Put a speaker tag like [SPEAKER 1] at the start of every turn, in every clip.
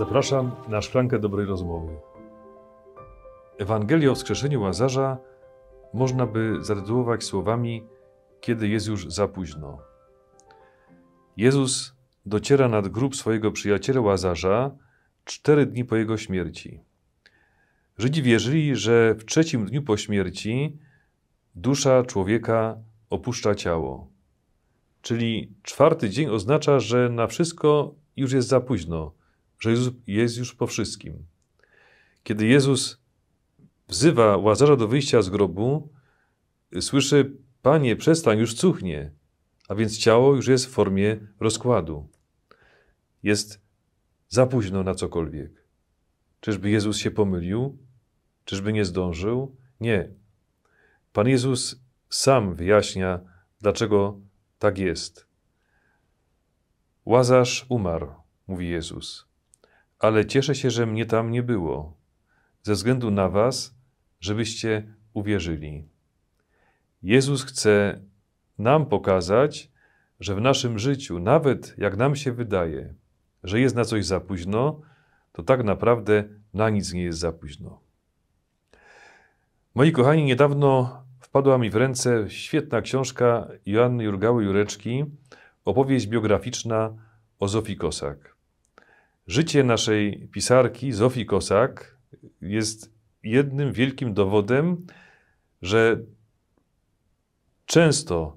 [SPEAKER 1] Zapraszam na szklankę dobrej rozmowy. Ewangelię o wskrzeszeniu Łazarza można by zatytułować słowami Kiedy jest już za późno. Jezus dociera nad grób swojego przyjaciela Łazarza cztery dni po jego śmierci. Żydzi wierzyli, że w trzecim dniu po śmierci dusza człowieka opuszcza ciało. Czyli czwarty dzień oznacza, że na wszystko już jest za późno że Jezus jest już po wszystkim. Kiedy Jezus wzywa Łazarza do wyjścia z grobu, słyszy: Panie, przestań, już cuchnie. A więc ciało już jest w formie rozkładu. Jest za późno na cokolwiek. Czyżby Jezus się pomylił? Czyżby nie zdążył? Nie. Pan Jezus sam wyjaśnia, dlaczego tak jest. Łazarz umarł, mówi Jezus ale cieszę się, że mnie tam nie było, ze względu na Was, żebyście uwierzyli. Jezus chce nam pokazać, że w naszym życiu, nawet jak nam się wydaje, że jest na coś za późno, to tak naprawdę na nic nie jest za późno. Moi kochani, niedawno wpadła mi w ręce świetna książka Joanny Jurgały Jureczki, opowieść biograficzna o Zofii Kosak. Życie naszej pisarki Zofii Kosak jest jednym wielkim dowodem, że często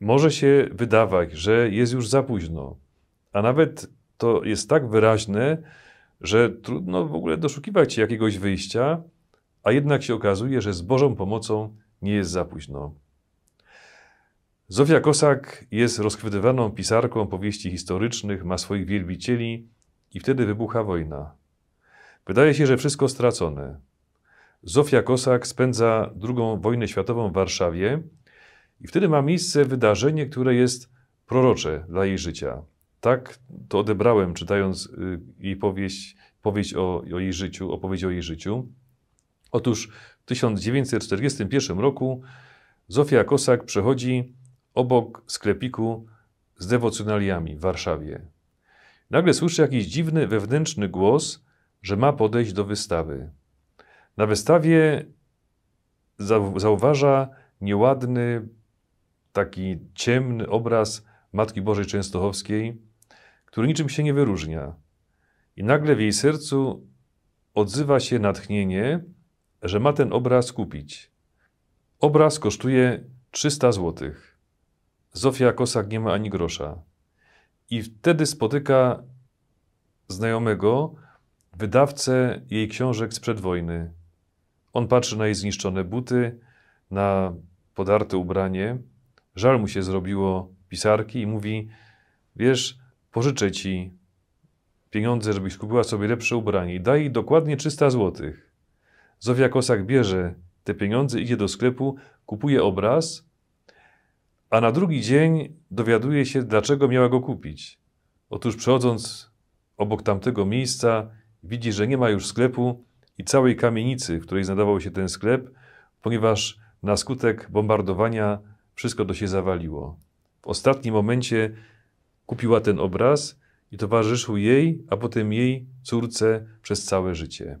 [SPEAKER 1] może się wydawać, że jest już za późno, a nawet to jest tak wyraźne, że trudno w ogóle doszukiwać się jakiegoś wyjścia, a jednak się okazuje, że z Bożą pomocą nie jest za późno. Zofia Kosak jest rozchwytywaną pisarką powieści historycznych, ma swoich wielbicieli, i wtedy wybucha wojna. Wydaje się, że wszystko stracone. Zofia Kosak spędza II wojnę światową w Warszawie i wtedy ma miejsce wydarzenie, które jest prorocze dla jej życia. Tak to odebrałem, czytając y, jej powieść, powieść o, o jej życiu, opowieść o jej życiu. Otóż w 1941 roku Zofia Kosak przechodzi obok sklepiku z dewocjonaliami w Warszawie. Nagle słyszy jakiś dziwny wewnętrzny głos, że ma podejść do wystawy. Na wystawie zauważa nieładny, taki ciemny obraz Matki Bożej Częstochowskiej, który niczym się nie wyróżnia. I nagle w jej sercu odzywa się natchnienie, że ma ten obraz kupić. Obraz kosztuje 300 zł. Zofia Kosak nie ma ani grosza. I wtedy spotyka znajomego, wydawcę jej książek sprzed wojny. On patrzy na jej zniszczone buty, na podarte ubranie. Żal mu się zrobiło pisarki i mówi: Wiesz, pożyczę ci pieniądze, żebyś kupiła sobie lepsze ubranie. I daj dokładnie 300 zł. Zofia Kosak bierze te pieniądze, idzie do sklepu, kupuje obraz a na drugi dzień dowiaduje się, dlaczego miała go kupić. Otóż przechodząc obok tamtego miejsca, widzi, że nie ma już sklepu i całej kamienicy, w której znajdował się ten sklep, ponieważ na skutek bombardowania wszystko to się zawaliło. W ostatnim momencie kupiła ten obraz i towarzyszył jej, a potem jej córce przez całe życie.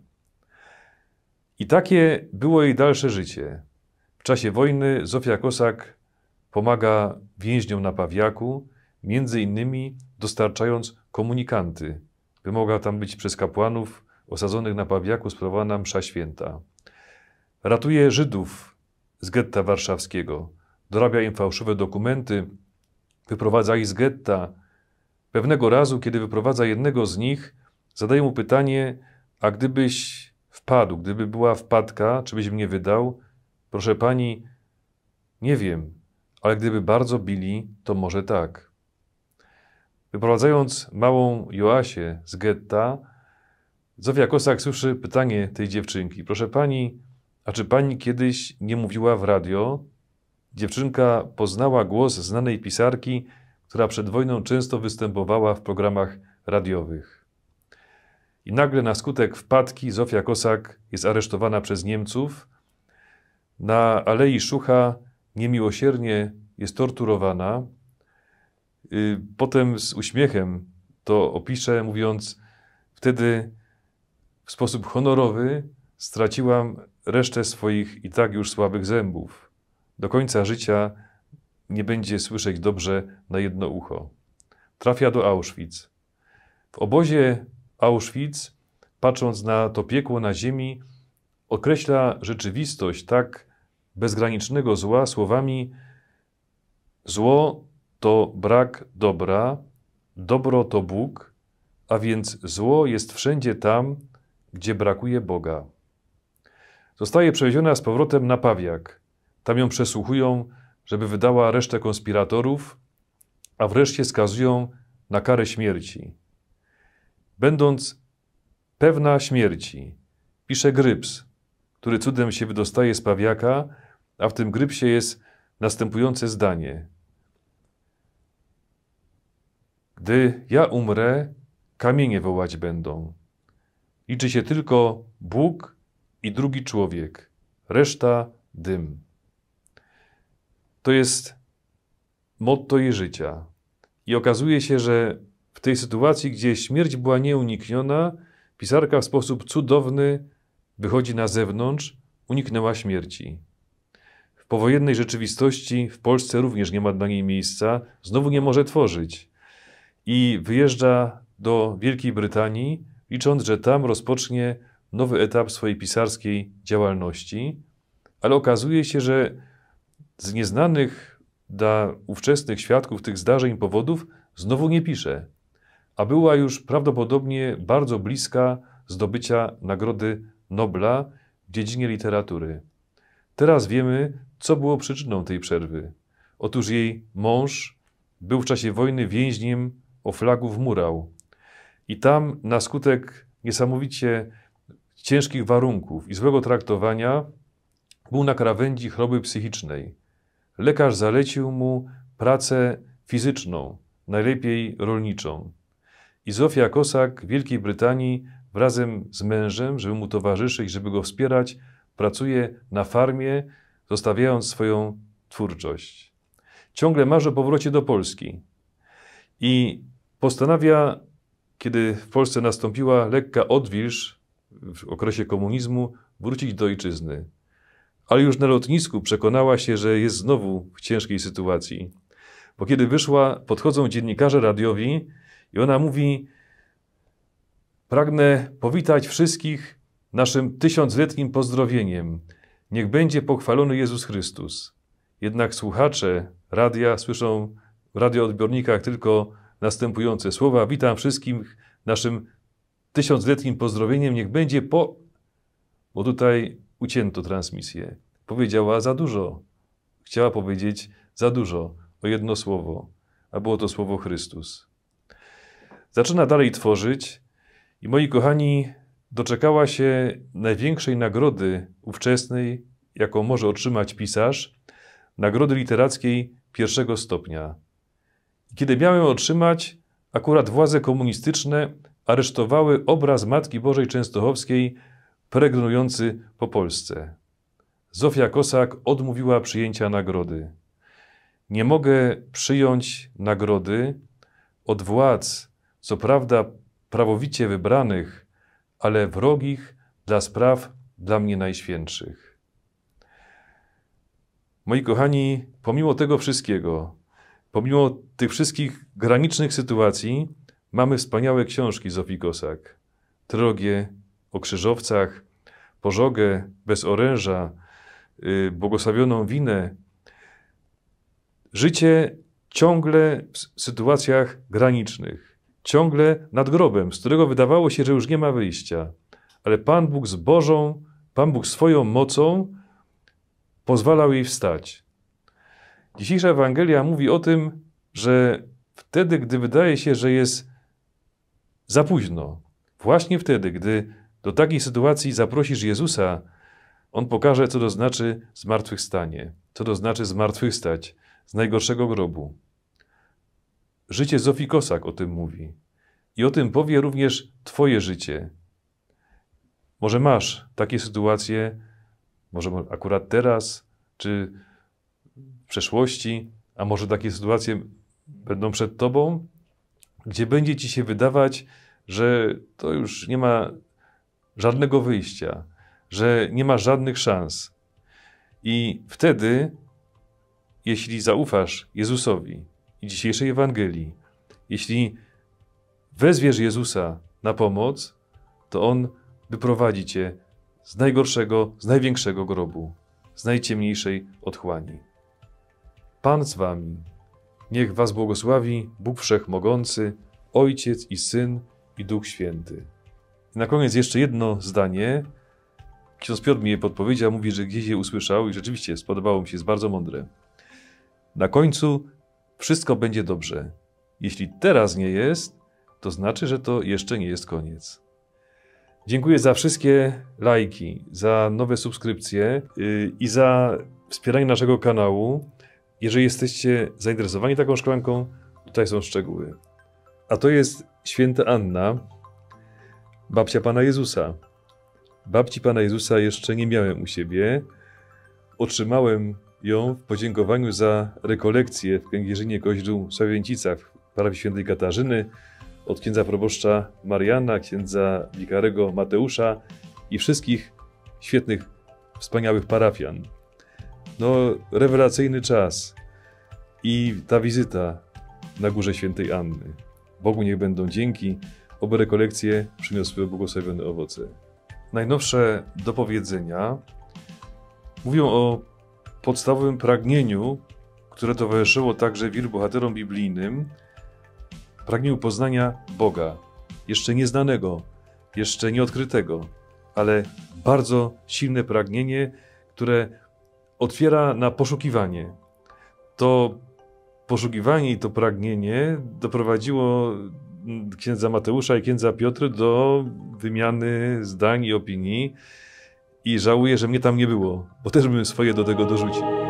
[SPEAKER 1] I takie było jej dalsze życie. W czasie wojny Zofia Kosak Pomaga więźniom na Pawiaku, między innymi dostarczając komunikanty. Wymaga tam być przez kapłanów osadzonych na Pawiaku sprawowana msza święta. Ratuje Żydów z getta warszawskiego. Dorabia im fałszywe dokumenty, wyprowadza ich z getta. Pewnego razu, kiedy wyprowadza jednego z nich, zadaje mu pytanie, a gdybyś wpadł, gdyby była wpadka, czy byś mnie wydał? Proszę pani, nie wiem, ale gdyby bardzo bili, to może tak. Wyprowadzając małą Joasię z getta, Zofia Kosak słyszy pytanie tej dziewczynki. Proszę pani, a czy pani kiedyś nie mówiła w radio? Dziewczynka poznała głos znanej pisarki, która przed wojną często występowała w programach radiowych. I nagle na skutek wpadki Zofia Kosak jest aresztowana przez Niemców. Na Alei Szucha niemiłosiernie jest torturowana. Y, potem z uśmiechem to opiszę, mówiąc: Wtedy w sposób honorowy straciłam resztę swoich i tak już słabych zębów. Do końca życia nie będzie słyszeć dobrze na jedno ucho. Trafia do Auschwitz. W obozie Auschwitz, patrząc na to piekło na ziemi, określa rzeczywistość tak bezgranicznego zła słowami: Zło to brak dobra, dobro to Bóg, a więc zło jest wszędzie tam, gdzie brakuje Boga. Zostaje przewieziona z powrotem na Pawiak. Tam ją przesłuchują, żeby wydała resztę konspiratorów, a wreszcie skazują na karę śmierci. Będąc pewna śmierci, pisze Gryps, który cudem się wydostaje z Pawiaka, a w tym grypsie jest następujące zdanie. Gdy ja umrę, kamienie wołać będą. Liczy się tylko Bóg i drugi człowiek, reszta dym. To jest motto jej życia. I okazuje się, że w tej sytuacji, gdzie śmierć była nieunikniona, pisarka w sposób cudowny wychodzi na zewnątrz, uniknęła śmierci powojennej rzeczywistości w Polsce również nie ma dla niej miejsca, znowu nie może tworzyć. I wyjeżdża do Wielkiej Brytanii, licząc, że tam rozpocznie nowy etap swojej pisarskiej działalności, ale okazuje się, że z nieznanych dla ówczesnych świadków tych zdarzeń powodów znowu nie pisze, a była już prawdopodobnie bardzo bliska zdobycia Nagrody Nobla w dziedzinie literatury. Teraz wiemy, co było przyczyną tej przerwy? Otóż jej mąż był w czasie wojny więźniem w murał. I tam na skutek niesamowicie ciężkich warunków i złego traktowania był na krawędzi choroby psychicznej. Lekarz zalecił mu pracę fizyczną, najlepiej rolniczą. I Zofia Kosak w Wielkiej Brytanii razem z mężem, żeby mu towarzyszyć, żeby go wspierać, pracuje na farmie, zostawiając swoją twórczość. Ciągle marzy o powrocie do Polski i postanawia, kiedy w Polsce nastąpiła lekka odwilż w okresie komunizmu, wrócić do ojczyzny. Ale już na lotnisku przekonała się, że jest znowu w ciężkiej sytuacji. Bo kiedy wyszła, podchodzą dziennikarze radiowi i ona mówi: Pragnę powitać wszystkich naszym tysiącletnim pozdrowieniem. Niech będzie pochwalony Jezus Chrystus. Jednak słuchacze radia słyszą w radioodbiornikach tylko następujące słowa. Witam wszystkich naszym tysiącletnim pozdrowieniem. Niech będzie po... Bo tutaj ucięto transmisję. Powiedziała za dużo. Chciała powiedzieć za dużo o jedno słowo, a było to słowo Chrystus. Zaczyna dalej tworzyć i moi kochani, doczekała się największej nagrody ówczesnej, jaką może otrzymać pisarz, nagrody literackiej pierwszego stopnia. Kiedy miałem otrzymać, akurat władze komunistyczne aresztowały obraz Matki Bożej Częstochowskiej pregnujący po Polsce. Zofia Kosak odmówiła przyjęcia nagrody. Nie mogę przyjąć nagrody od władz, co prawda prawowicie wybranych, ale wrogich dla spraw dla mnie najświętszych. Moi kochani, pomimo tego wszystkiego, pomimo tych wszystkich granicznych sytuacji, mamy wspaniałe książki Zofii Kosak. "Trogie", o krzyżowcach, pożogę bez oręża, yy, błogosławioną winę. Życie ciągle w sytuacjach granicznych ciągle nad grobem, z którego wydawało się, że już nie ma wyjścia. Ale Pan Bóg z Bożą, Pan Bóg swoją mocą pozwalał jej wstać. Dzisiejsza Ewangelia mówi o tym, że wtedy, gdy wydaje się, że jest za późno, właśnie wtedy, gdy do takiej sytuacji zaprosisz Jezusa, On pokaże, co to znaczy zmartwychwstanie, co to znaczy zmartwychwstać z najgorszego grobu. Życie Zofii Kosak o tym mówi. I o tym powie również Twoje życie. Może masz takie sytuacje, może akurat teraz, czy w przeszłości, a może takie sytuacje będą przed Tobą, gdzie będzie Ci się wydawać, że to już nie ma żadnego wyjścia, że nie ma żadnych szans. I wtedy, jeśli zaufasz Jezusowi, i dzisiejszej Ewangelii. Jeśli wezwiesz Jezusa na pomoc, to On wyprowadzi cię z najgorszego, z największego grobu, z najciemniejszej otchłani. Pan z wami. Niech was błogosławi Bóg Wszechmogący, Ojciec i Syn i Duch Święty. I na koniec jeszcze jedno zdanie. Ksiądz Piotr mi je podpowiedział, mówi, że gdzieś je usłyszał i rzeczywiście spodobało mi się, jest bardzo mądre. Na końcu wszystko będzie dobrze. Jeśli teraz nie jest, to znaczy, że to jeszcze nie jest koniec. Dziękuję za wszystkie lajki, za nowe subskrypcje y, i za wspieranie naszego kanału. Jeżeli jesteście zainteresowani taką szklanką, tutaj są szczegóły. A to jest święta Anna, babcia Pana Jezusa. Babci Pana Jezusa jeszcze nie miałem u siebie. Otrzymałem ją w podziękowaniu za rekolekcję w Kęgierzynie Koźlu Sławięcica w parafii świętej Katarzyny od księdza proboszcza Mariana, księdza wikarego Mateusza i wszystkich świetnych, wspaniałych parafian. No, rewelacyjny czas i ta wizyta na Górze Świętej Anny. Bogu niech będą dzięki, oby rekolekcje przyniosły błogosławione owoce. Najnowsze dopowiedzenia mówią o podstawowym pragnieniu, które towarzyszyło także wielu bohaterom biblijnym, pragnieniu poznania Boga, jeszcze nieznanego, jeszcze nieodkrytego, ale bardzo silne pragnienie, które otwiera na poszukiwanie. To poszukiwanie i to pragnienie doprowadziło księdza Mateusza i księdza Piotr do wymiany zdań i opinii i żałuję, że mnie tam nie było, bo też bym swoje do tego dorzucił.